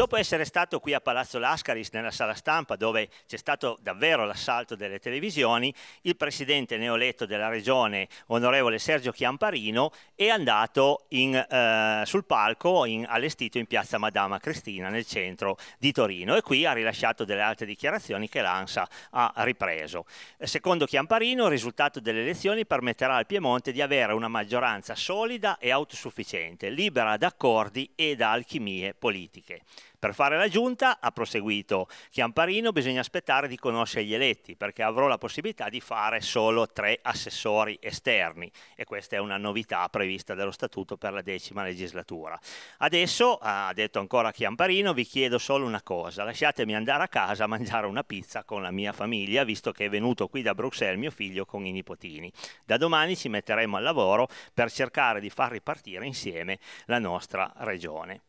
Dopo essere stato qui a Palazzo Lascaris nella sala stampa dove c'è stato davvero l'assalto delle televisioni, il presidente neoletto della regione, onorevole Sergio Chiamparino, è andato in, eh, sul palco in, allestito in piazza Madama Cristina nel centro di Torino e qui ha rilasciato delle altre dichiarazioni che l'ANSA ha ripreso. Secondo Chiamparino il risultato delle elezioni permetterà al Piemonte di avere una maggioranza solida e autosufficiente, libera da accordi e da alchimie politiche. Per fare la giunta, ha proseguito Chiamparino, bisogna aspettare di conoscere gli eletti, perché avrò la possibilità di fare solo tre assessori esterni e questa è una novità prevista dallo Statuto per la decima legislatura. Adesso, ha detto ancora Chiamparino, vi chiedo solo una cosa, lasciatemi andare a casa a mangiare una pizza con la mia famiglia, visto che è venuto qui da Bruxelles mio figlio con i nipotini. Da domani ci metteremo al lavoro per cercare di far ripartire insieme la nostra regione.